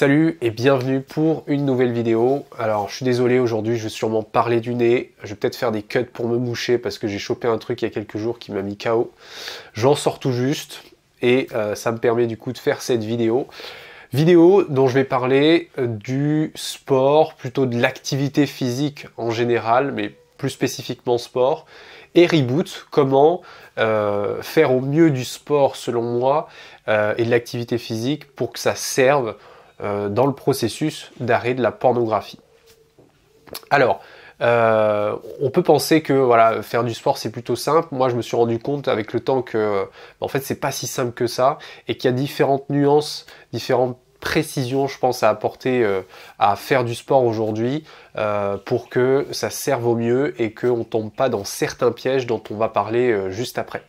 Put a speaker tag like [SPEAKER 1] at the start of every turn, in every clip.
[SPEAKER 1] Salut et bienvenue pour une nouvelle vidéo. Alors je suis désolé aujourd'hui, je vais sûrement parler du nez. Je vais peut-être faire des cuts pour me moucher parce que j'ai chopé un truc il y a quelques jours qui m'a mis KO. J'en sors tout juste et euh, ça me permet du coup de faire cette vidéo. Vidéo dont je vais parler euh, du sport, plutôt de l'activité physique en général, mais plus spécifiquement sport. Et reboot, comment euh, faire au mieux du sport selon moi et de l'activité physique pour que ça serve euh, dans le processus d'arrêt de la pornographie. Alors, euh, on peut penser que voilà, faire du sport c'est plutôt simple. Moi, je me suis rendu compte avec le temps que, bah, en fait, c'est pas si simple que ça et qu'il y a différentes nuances, différentes précisions, je pense, à apporter euh, à faire du sport aujourd'hui pour que ça serve au mieux et qu'on tombe pas dans certains pièges dont on va parler juste après.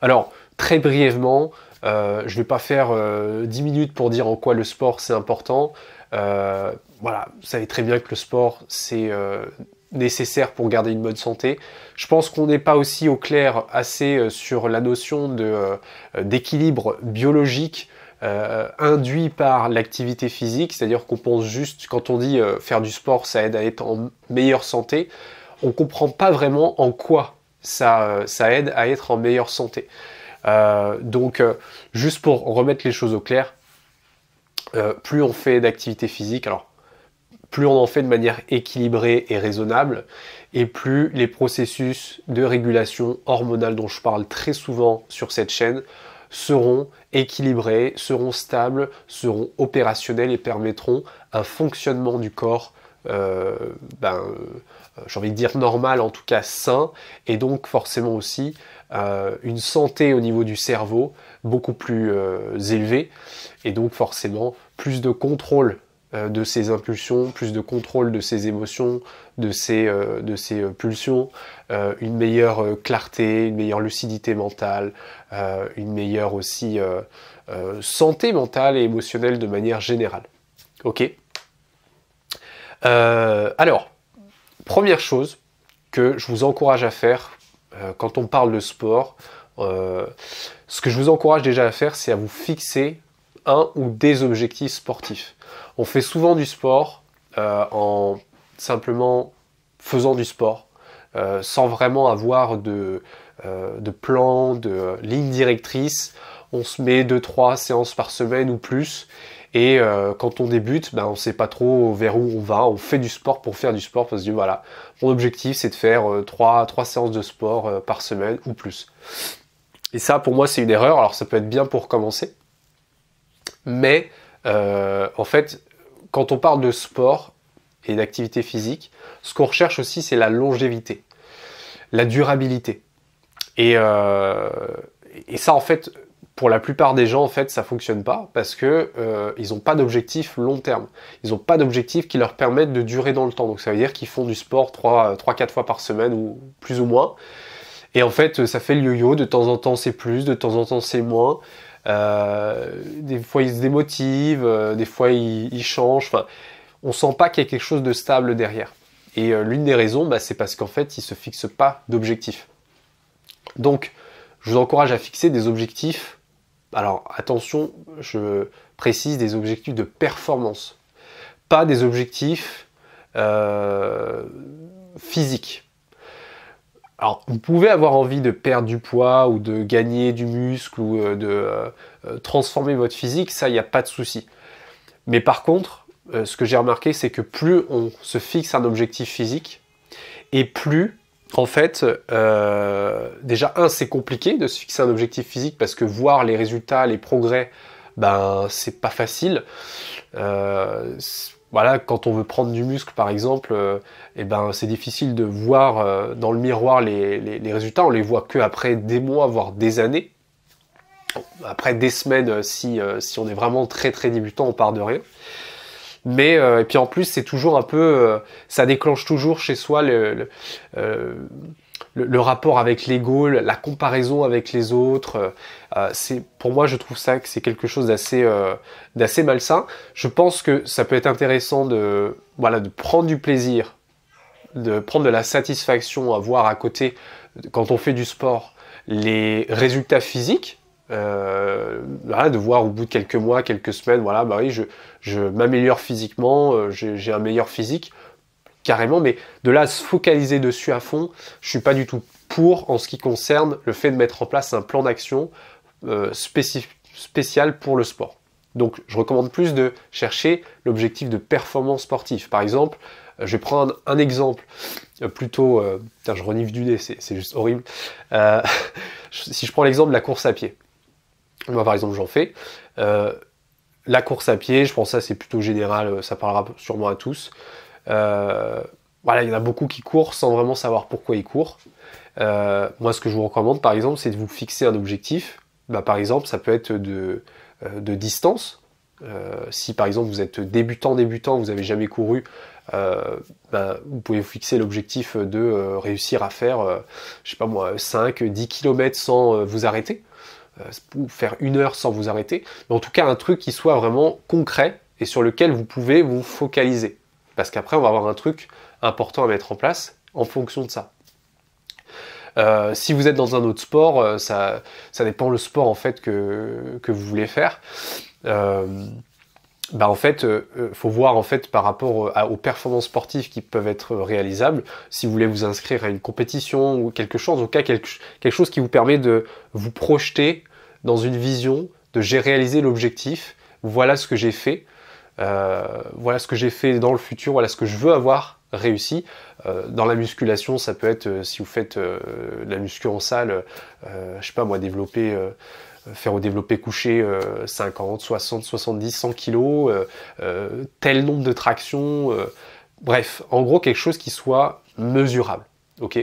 [SPEAKER 1] Alors, très brièvement, euh, je ne vais pas faire 10 euh, minutes pour dire en quoi le sport c'est important. Euh, voilà, vous savez très bien que le sport c'est nécessaire pour garder une bonne santé. Je pense qu'on n'est pas aussi au clair assez sur la notion d'équilibre biologique induit par l'activité physique, c'est-à-dire qu'on pense juste, quand on dit faire du sport, ça aide à être en meilleure santé, on ne comprend pas vraiment en quoi ça aide à être en meilleure santé. Euh, donc, euh, juste pour remettre les choses au clair, euh, plus on fait d'activité physique, alors plus on en fait de manière équilibrée et raisonnable, et plus les processus de régulation hormonale dont je parle très souvent sur cette chaîne seront équilibrés, seront stables, seront opérationnels et permettront un fonctionnement du corps ben, euh, j'ai envie de dire normal, en tout cas sain, et donc forcément aussi euh, une santé au niveau du cerveau beaucoup plus euh, élevée, et donc forcément plus de contrôle de ses impulsions, plus de contrôle de ses émotions, de ses, de ses pulsions, une meilleure clarté, une meilleure lucidité mentale, une meilleure aussi santé mentale et émotionnelle de manière générale. Ok Alors, Première chose que je vous encourage à faire euh, quand on parle de sport, euh, ce que je vous encourage déjà à faire, c'est à vous fixer un ou des objectifs sportifs. On fait souvent du sport euh, en simplement faisant du sport, sans vraiment avoir de, de plan, de ligne directrice. On se met deux trois séances par semaine ou plus, et euh, quand on débute, ben, on ne sait pas trop vers où on va. On fait du sport pour faire du sport. Parce que voilà, mon objectif, c'est de faire euh, trois séances de sport euh, par semaine ou plus. Et ça, pour moi, c'est une erreur. Alors, ça peut être bien pour commencer. Mais, en fait, quand on parle de sport et d'activité physique, ce qu'on recherche aussi, c'est la longévité, la durabilité. Et, et ça, en fait, pour la plupart des gens, en fait, ça fonctionne pas parce que euh, ils n'ont pas d'objectif long terme. Ils n'ont pas d'objectif qui leur permettent de durer dans le temps. Donc ça veut dire qu'ils font du sport 3-4 fois par semaine ou plus ou moins. Et en fait, ça fait le yo-yo. De temps en temps, c'est plus, de temps en temps, c'est moins. Euh, des fois, ils se démotivent, euh, des fois, ils, changent. Enfin, on sent pas qu'il y a quelque chose de stable derrière. Et l'une des raisons, bah, c'est parce qu'en fait, ils se fixent pas d'objectif. Donc, je vous encourage à fixer des objectifs. Alors attention, je précise des objectifs de performance, pas des objectifs euh, physiques. Alors, vous pouvez avoir envie de perdre du poids ou de gagner du muscle ou euh, de euh, transformer votre physique, ça, il n'y a pas de souci. Mais par contre, ce que j'ai remarqué, c'est que plus on se fixe un objectif physique, et plus en fait, euh, déjà, un, c'est compliqué de se fixer un objectif physique parce que voir les résultats, les progrès, ben, c'est pas facile. Euh, voilà, quand on veut prendre du muscle, par exemple, euh, eh ben, c'est difficile de voir dans le miroir les, résultats. On les voit que après des mois, voire des années. Après des semaines, si, si on est vraiment très très débutant, on part de rien. Mais euh, et puis en plus, c'est toujours un peu, euh, ça déclenche toujours chez soi le, le, euh, rapport avec l'ego, la comparaison avec les autres. c'est pour moi, je trouve ça que c'est quelque chose d'assez d'assez malsain. Je pense que ça peut être intéressant de voilà de prendre du plaisir de prendre de la satisfaction à voir à côté, quand on fait du sport, les résultats physiques, euh, de voir au bout de quelques mois, quelques semaines, voilà, bah oui, je, m'améliore physiquement, euh, j'ai un meilleur physique, carrément, mais de là se focaliser dessus à fond, je suis pas du tout pour en ce qui concerne le fait de mettre en place un plan d'action euh, spécial pour le sport. Donc je recommande plus de chercher l'objectif de performance sportive. Par exemple, je vais prendre un exemple plutôt... je renifle du nez, c'est juste horrible. si je prends l'exemple de la course à pied. Moi, par exemple, j'en fais. Euh, la course à pied, je pense ça, c'est plutôt général, euh, ça parlera sûrement à tous. Euh, voilà, il y en a beaucoup qui courent sans vraiment savoir pourquoi ils courent. moi, ce que je vous recommande, par exemple, c'est de vous fixer un objectif. Bah, par exemple, ça peut être de, de distance. si par exemple vous êtes débutant, débutant, vous n'avez jamais couru, bah, vous pouvez vous fixer l'objectif de réussir à faire, je sais pas moi, 5, 10 km sans vous arrêter. Euh, faire une heure sans vous arrêter, mais en tout cas un truc qui soit vraiment concret et sur lequel vous pouvez vous focaliser. Parce qu'après, on va avoir un truc important à mettre en place en fonction de ça. Euh, si vous êtes dans un autre sport, euh, ça, ça dépend le sport en fait que, que vous voulez faire. bah en fait, faut voir en fait par rapport aux performances sportives qui peuvent être réalisables. Si vous voulez vous inscrire à une compétition ou quelque chose, en tout cas quelque chose qui vous permet de vous projeter dans une vision de j'ai réalisé l'objectif, voilà ce que j'ai fait, euh, voilà ce que j'ai fait dans le futur, voilà ce que je veux avoir réussi. Euh, dans la musculation, ça peut être euh, si vous faites la muscu en salle, je sais pas moi, développer faire au développé couché 50, 60, 70, 100 kilos, tel nombre de tractions, bref, en gros quelque chose qui soit mesurable. Ok,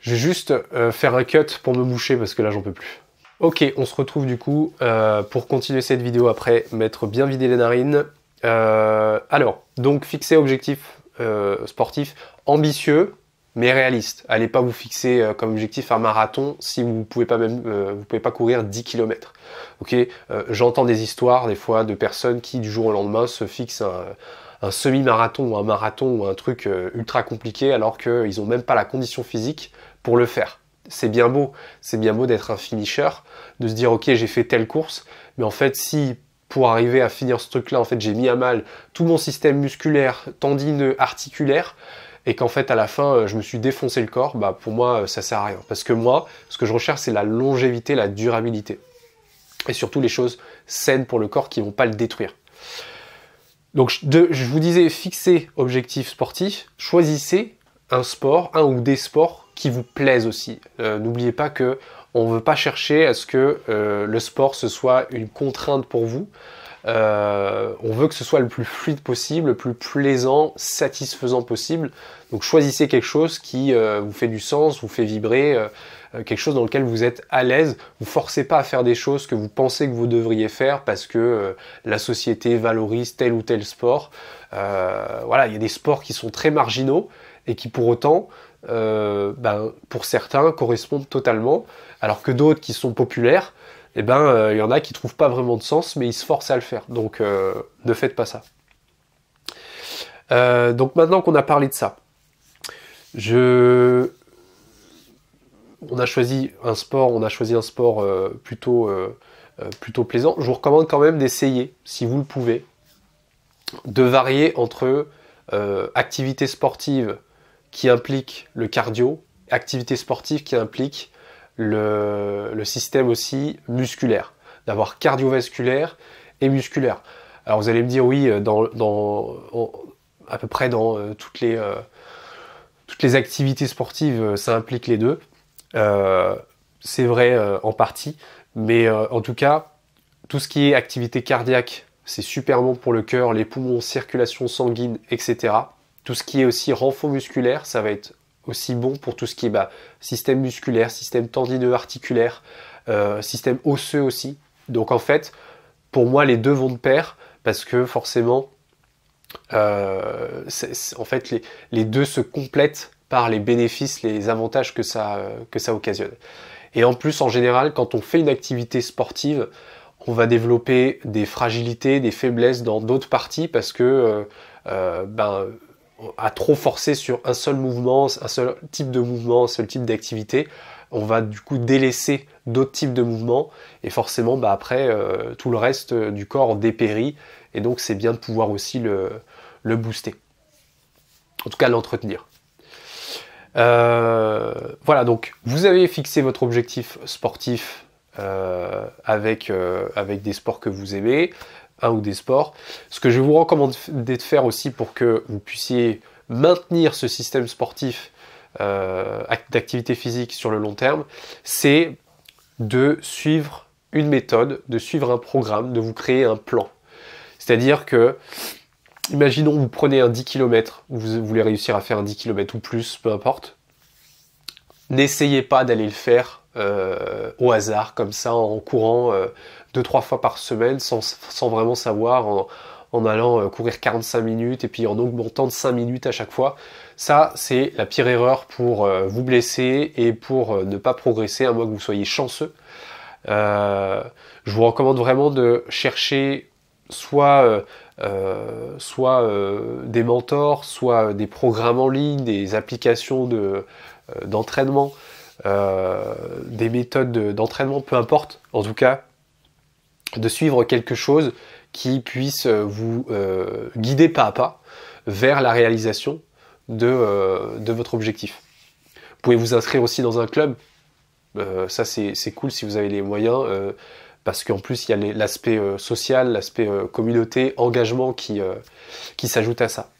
[SPEAKER 1] je vais juste faire un cut pour me moucher parce que là j'en peux plus. Ok, on se retrouve du coup euh, pour continuer cette vidéo après mettre bien vidé les narines. Euh, alors, donc fixer objectif euh, sportif ambitieux mais réaliste. Allez pas vous fixer comme objectif un marathon si vous ne pouvez pas même vous pouvez pas courir 10 km. Ok, j'entends des histoires des fois de personnes qui du jour au lendemain se fixent un, un semi-marathon ou un marathon ou un truc ultra compliqué alors qu'ils n'ont même pas la condition physique pour le faire c'est bien beau, c'est bien beau d'être un finisher, de se dire ok j'ai fait telle course, mais en fait si pour arriver à finir ce truc-là, en fait j'ai mis à mal tout mon système musculaire, tendineux, articulaire, et qu'en fait à la fin euh, je me suis défoncé le corps, bah pour moi euh, ça sert à rien. Parce que moi, ce que je recherche c'est la longévité, la durabilité. Et surtout les choses saines pour le corps qui vont pas le détruire. Donc je vous disais, fixez objectif sportif, choisissez un sport, un ou des sports qui vous plaisent aussi. Euh, n'oubliez pas que on ne veut pas chercher à ce que euh, le sport ce soit une contrainte pour vous. Euh, on veut que ce soit le plus fluide possible, le plus plaisant, satisfaisant possible. Donc choisissez quelque chose qui vous fait du sens, vous fait vibrer, quelque chose dans lequel vous êtes à l'aise. Vous forcez pas à faire des choses que vous pensez que vous devriez faire parce que la société valorise tel ou tel sport. voilà, il y a des sports qui sont très marginaux et qui pour autant euh, ben, pour certains, correspondent totalement, alors que d'autres qui sont populaires, et eh ben, euh, il y en a qui ne trouvent pas vraiment de sens, mais ils se forcent à le faire. Donc, euh, ne faites pas ça. donc, maintenant qu'on a parlé de ça, je... on a choisi un sport, on a choisi un sport plutôt, plutôt plaisant. Je vous recommande quand même d'essayer, si vous le pouvez, de varier entre activités sportives qui implique le cardio, activité sportive qui implique le, système aussi musculaire, d'avoir cardiovasculaire et musculaire. Alors vous allez me dire oui, euh, dans, à peu près dans euh, toutes, les, euh, toutes les activités sportives, ça implique les deux. c'est vrai en partie, mais en tout cas, tout ce qui est activité cardiaque, c'est super bon pour le cœur, les poumons, circulation sanguine, etc. Tout ce qui est aussi renfort musculaire, ça va être aussi bon pour tout ce qui est bah, système musculaire, système tendineux articulaire, euh, système osseux aussi. Donc en fait, pour moi, les deux vont de pair parce que forcément, euh, en fait, les, deux se complètent par les bénéfices, les avantages que ça, que ça occasionne. Et en plus, en général, quand on fait une activité sportive, on va développer des fragilités, des faiblesses dans d'autres parties parce que euh, ben, à trop forcer sur un seul mouvement, un seul type de mouvement, un seul type d'activité, on va du coup délaisser d'autres types de mouvements et forcément bah, après euh, tout le reste euh, du corps dépérit et donc c'est bien de pouvoir aussi le, booster. En tout cas l'entretenir. Euh, voilà donc vous avez fixé votre objectif sportif avec des sports que vous aimez ou des sports. Ce que je vous recommande de faire aussi pour que vous puissiez maintenir ce système sportif euh, d'activité physique sur le long terme, c'est de suivre une méthode, de suivre un programme, de vous créer un plan. C'est-à-dire que, imaginons, vous prenez un 10 km, vous voulez réussir à faire un 10 km ou plus, peu importe. N'essayez pas d'aller le faire euh, au hasard, comme ça, en courant euh, deux, trois fois par semaine sans, vraiment savoir en, allant euh, courir 45 minutes et puis en augmentant de 5 minutes à chaque fois. Ça, c'est la pire erreur pour euh, vous blesser et pour euh, ne pas progresser, à moins que vous soyez chanceux. je vous recommande vraiment de chercher soit, des mentors, soit des programmes en ligne, des applications de d'entraînement, des méthodes d'entraînement, peu importe. En tout cas, de suivre quelque chose qui puisse euh, vous euh, guider pas à pas vers la réalisation euh, de, votre objectif. Vous pouvez vous inscrire aussi dans un club, ça c'est cool si vous avez les moyens, parce qu'en plus il y a l'aspect social, l'aspect communauté, engagement qui, qui s'ajoute à ça.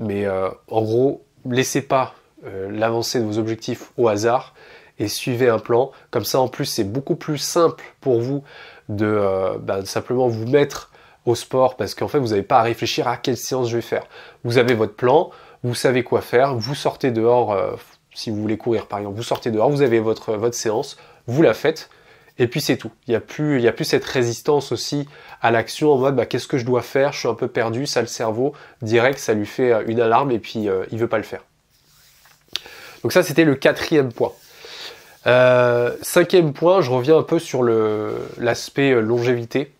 [SPEAKER 1] Mais en gros, laissez pas l'avancée de vos objectifs au hasard et suivez un plan. Comme ça en plus c'est beaucoup plus simple pour vous euh, bah, de simplement vous mettre au sport parce qu'en fait vous n'avez pas à réfléchir à quelle séance je vais faire. Vous avez votre plan, vous savez quoi faire, vous sortez dehors euh, si vous voulez courir par exemple, vous sortez dehors, vous avez votre, votre séance, vous la faites et puis c'est tout. Il n'y a plus il y a plus cette résistance aussi à l'action en mode bah, qu'est-ce que je dois faire, je suis un peu perdu, ça le cerveau direct ça lui fait euh, une alarme et puis il veut pas le faire. Donc ça c'était le quatrième point. Euh, cinquième point, je reviens un peu sur l'aspect euh, longévité.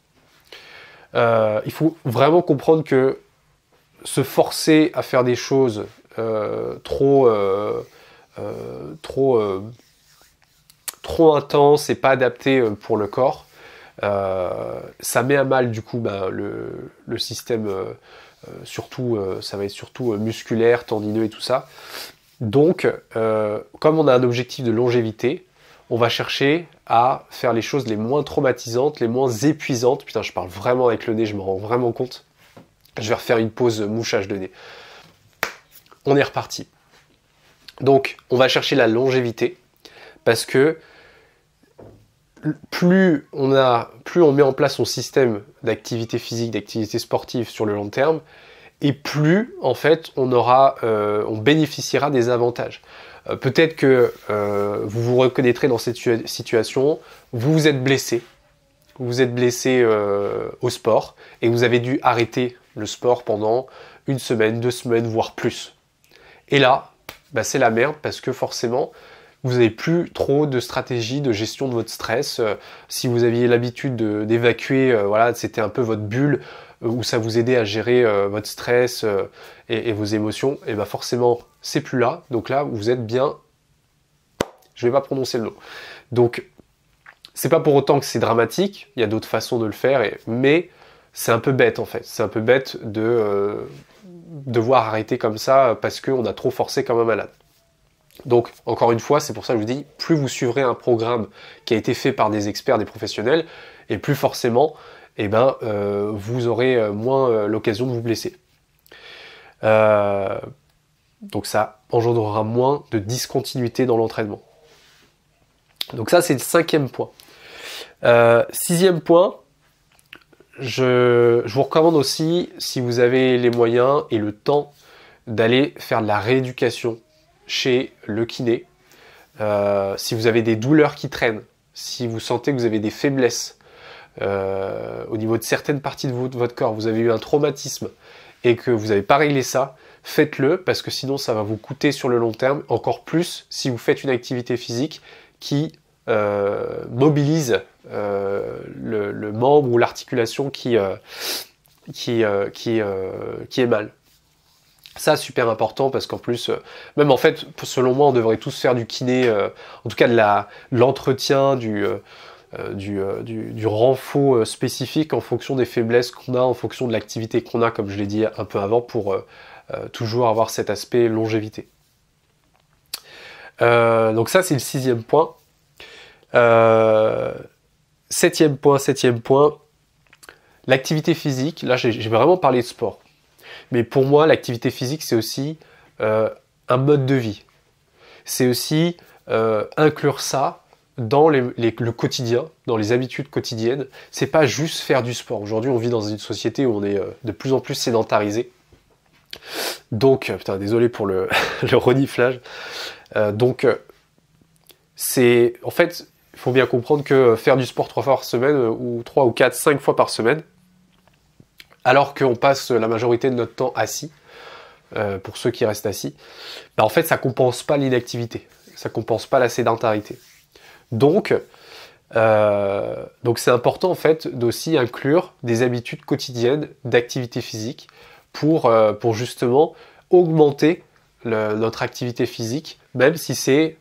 [SPEAKER 1] Euh, il faut vraiment comprendre que se forcer à faire des choses trop, trop, trop intenses et pas adaptées pour le corps, ça met à mal du coup ben, le, système, surtout, ça va être surtout musculaire, tendineux et tout ça. Donc, euh, comme on a un objectif de longévité, on va chercher à faire les choses les moins traumatisantes, les moins épuisantes. Putain, je parle vraiment avec le nez, je me rends vraiment compte. Je vais refaire une pause mouchage de nez. On est reparti. Donc, on va chercher la longévité parce que plus on, a, plus on met en place son système d'activité physique, d'activité sportive sur le long terme, et plus en fait on aura, euh, on bénéficiera des avantages. Euh, peut-être que euh, vous vous reconnaîtrez dans cette situation, vous vous êtes blessé, vous êtes blessé au sport et vous avez dû arrêter le sport pendant une semaine, deux semaines, voire plus. Et là, bah, c'est la merde parce que forcément, vous n'avez plus trop de stratégie de gestion de votre stress. si vous aviez l'habitude d'évacuer, voilà, c'était un peu votre bulle euh, où ça vous aidait à gérer euh, votre stress euh, et, vos émotions, et bien forcément, c'est plus là. Donc là, vous êtes bien. Je vais pas prononcer le nom. Donc, c'est pas pour autant que c'est dramatique. Il y a d'autres façons de le faire, mais c'est un peu bête en fait. C'est un peu bête de devoir arrêter comme ça parce qu'on a trop forcé comme un malade. Donc, encore une fois, c'est pour ça que je vous dis, plus vous suivrez un programme qui a été fait par des experts, des professionnels, et plus forcément eh ben, euh, vous aurez euh, moins euh, l'occasion de vous blesser. donc ça engendrera moins de discontinuité dans l'entraînement. Donc ça, c'est le cinquième point. sixième point, je, vous recommande aussi, si vous avez les moyens et le temps, d'aller faire de la rééducation chez le kiné. si vous avez des douleurs qui traînent, si vous sentez que vous avez des faiblesses, euh, au niveau de certaines parties de votre corps, vous avez eu un traumatisme et que vous n'avez pas réglé ça, faites-le parce que sinon ça va vous coûter sur le long terme, encore plus si vous faites une activité physique qui euh, mobilise euh, le, membre ou l'articulation qui, qui, qui, qui, est mal. Ça, super important parce qu'en plus, même en fait, selon moi, on devrait tous faire du kiné, en tout cas de l'entretien, du euh, euh, du, du, euh, spécifique en fonction des faiblesses qu'on a, en fonction de l'activité qu'on a, comme je l'ai dit un peu avant, pour toujours avoir cet aspect longévité. donc ça, c'est le sixième point. septième point, septième point, l'activité physique. Là, j'ai vraiment parlé de sport. Mais pour moi, l'activité physique, c'est aussi un mode de vie. C'est aussi inclure ça dans le quotidien, dans les habitudes quotidiennes. C'est pas juste faire du sport. Aujourd'hui, on vit dans une société où on est euh, de plus en plus sédentarisé. Donc, euh, putain, désolé pour le, reniflage. Euh, donc, c'est en fait, il faut bien comprendre que faire du sport trois fois par semaine, ou trois ou quatre, cinq fois par semaine, alors qu'on passe la majorité de notre temps assis, pour ceux qui restent assis, bah, en fait, ça compense pas l'inactivité, ça compense pas la sédentarité. Donc, euh, donc c'est important en fait d'aussi inclure des habitudes quotidiennes d'activité physique pour, euh, pour justement augmenter notre activité physique, même si c'est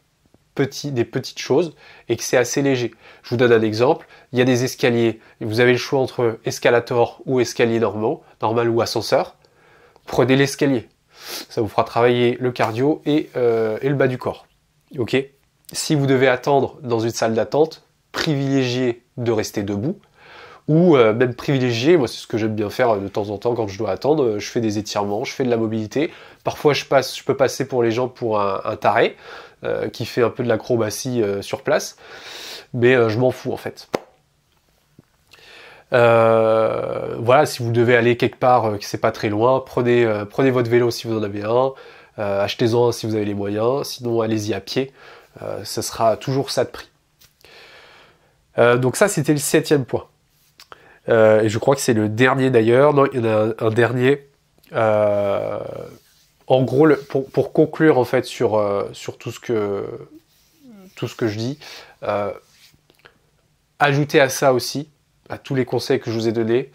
[SPEAKER 1] petit, des petites choses et que c'est assez léger. Je vous donne un exemple, il y a des escaliers, vous avez le choix entre escalator ou escalier normal, normal ou ascenseur, prenez l'escalier. Ça vous fera travailler le cardio et, euh, et le bas du corps. Ok si vous devez attendre dans une salle d'attente, privilégiez de rester debout ou euh, même privilégier, moi c'est ce que j'aime bien faire euh, de temps en temps quand je dois attendre, euh, je fais des étirements, je fais de la mobilité, parfois je, peux passer pour les gens pour un, taré qui fait un peu de l'acrobatie sur place, mais je m'en fous en fait. voilà, si vous devez aller quelque part qui c'est pas très loin, prenez, prenez votre vélo si vous en avez un, achetez-en si vous avez les moyens, sinon allez-y à pied. Euh, ce sera toujours ça de prix. Euh, donc ça, c'était le septième point. Euh, et je crois que c'est le dernier d'ailleurs. Non, il y en a un, dernier. en gros, pour, conclure en fait sur, sur tout, ce que, tout ce que je dis, ajoutez à ça aussi, à tous les conseils que je vous ai donnés,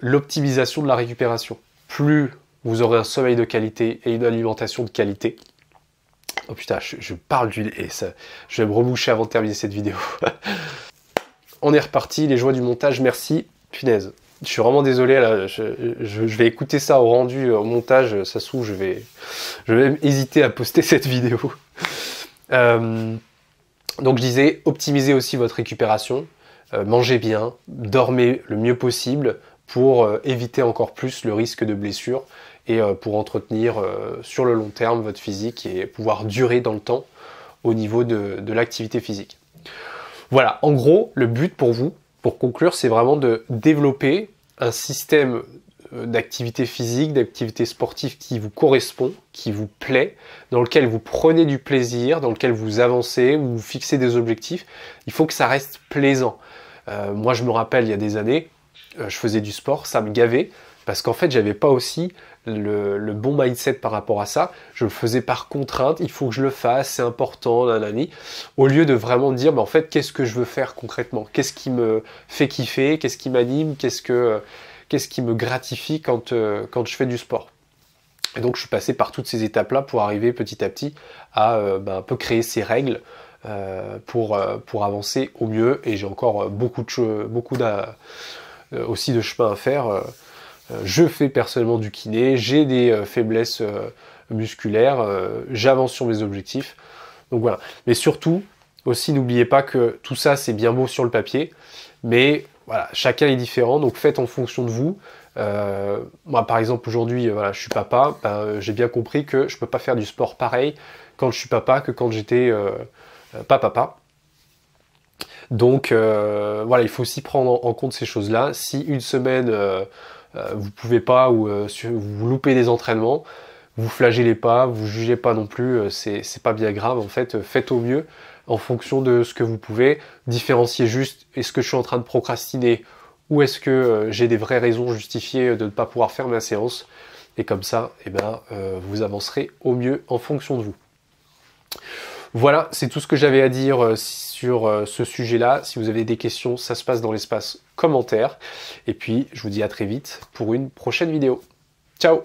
[SPEAKER 1] l'optimisation de la récupération. Plus vous aurez un sommeil de qualité et une alimentation de qualité, Oh putain, je, parle d'huile et ça, je vais me reboucher avant de terminer cette vidéo. On est reparti, les joies du montage, merci. Punaise, je suis vraiment désolé, je, vais écouter ça au rendu, euh, au montage, ça s'ouvre, je vais, je vais même hésiter à poster cette vidéo. Euh, donc je disais, optimisez aussi votre récupération, euh, mangez bien, dormez le mieux possible pour éviter encore plus le risque de blessure et euh, pour entretenir euh, sur le long terme votre physique et pouvoir durer dans le temps au niveau de, l'activité physique. Voilà, en gros, le but pour vous, pour conclure, c'est vraiment de développer un système euh, d'activité physique, d'activité sportive qui vous correspond, qui vous plaît, dans lequel vous prenez du plaisir, dans lequel vous avancez, vous fixez des objectifs. Il faut que ça reste plaisant. moi, je me rappelle, il y a des années, je faisais du sport, ça me gavait, parce qu'en fait, j'avais pas aussi le, bon mindset par rapport à ça. Je le faisais par contrainte, il faut que je le fasse, c'est important, nanani. Au lieu de vraiment dire, mais en fait, qu'est-ce que je veux faire concrètement Qu'est-ce qui me fait kiffer Qu'est-ce qui m'anime Qu'est-ce que qu'est-ce qui me gratifie quand, euh, quand je fais du sport Et donc, je suis passé par toutes ces étapes-là pour arriver petit à petit à euh, ben, un peu créer ces règles. Euh, pour, pour avancer au mieux et j'ai encore beaucoup de beaucoup aussi de chemin à faire euh, je fais personnellement du kiné, j'ai des euh, faiblesses euh, musculaires, j'avance sur mes objectifs. Donc voilà. Mais surtout, aussi, n'oubliez pas que tout ça, c'est bien beau sur le papier, mais voilà, chacun est différent, donc faites en fonction de vous. moi, par exemple, aujourd'hui, voilà, je suis papa, ben, j'ai bien compris que je ne peux pas faire du sport pareil quand je suis papa que quand j'étais papa. Donc voilà, il faut aussi prendre en compte ces choses-là. Si une semaine euh, vous pouvez pas ou euh, vous loupez des entraînements, vous flagellez pas, vous jugez pas non plus, euh, c'est pas bien grave en fait, faites au mieux en fonction de ce que vous pouvez, différenciez juste est-ce que je suis en train de procrastiner ou est-ce que j'ai des vraies raisons justifiées de ne pas pouvoir faire ma séance et comme ça, et eh ben, vous avancerez au mieux en fonction de vous. Voilà, c'est tout ce que j'avais à dire euh, sur euh, ce sujet-là. Si vous avez des questions, ça se passe dans l'espace commentaire. Et puis, je vous dis à très vite pour une prochaine vidéo. Ciao